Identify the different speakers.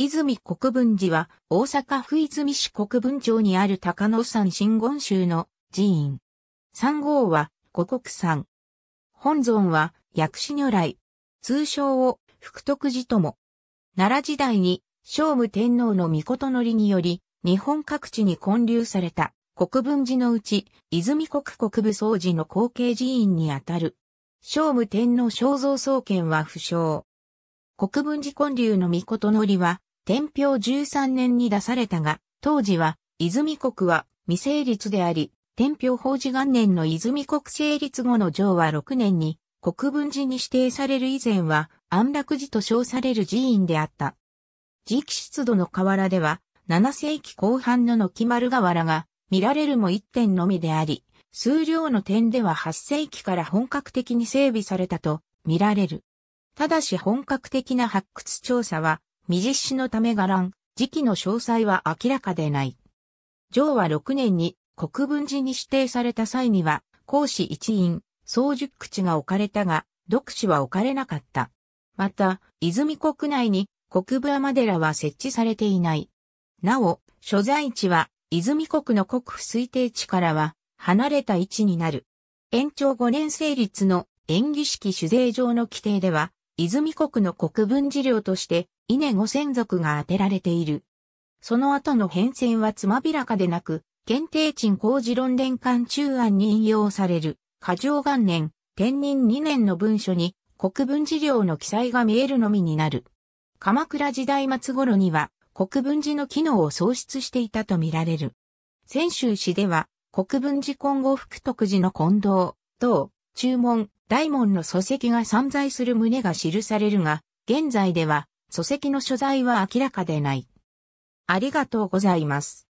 Speaker 1: 泉国分寺は大阪府泉市国分町にある高野山真言宗の寺院。三号は五国山。本尊は薬師如来。通称を福徳寺とも。奈良時代に聖武天皇の御事のりにより日本各地に建立された国分寺のうち泉国国部総寺の後継寺院にあたる。聖武天皇肖像創建は不詳。国分寺建立の御事のりは天平13年に出されたが、当時は、泉国は未成立であり、天平法事元年の泉国成立後の上は6年に、国分寺に指定される以前は、安楽寺と称される寺院であった。直筆度の河原では、7世紀後半の軒丸河原が見られるも1点のみであり、数量の点では8世紀から本格的に整備されたと見られる。ただし本格的な発掘調査は未実施のためらん、時期の詳細は明らかでない。上は6年に国分寺に指定された際には、講師一員、総塾口が置かれたが、読師は置かれなかった。また、泉国内に国部山寺は設置されていない。なお、所在地は、泉国の国府推定地からは、離れた位置になる。延長5年成立の演技式主税上の規定では、泉国の国分寺領として、稲五先祖が当てられている。その後の変遷はつまびらかでなく、検定賃工事論伝官中案に引用される、過剰元年、天任2年の文書に、国分寺領の記載が見えるのみになる。鎌倉時代末頃には、国分寺の機能を喪失していたとみられる。泉州市では、国分寺今後福徳寺の近藤、等、注文、大門の礎石が散在する旨が記されるが、現在では、礎石の所在は明らかでない。ありがとうございます。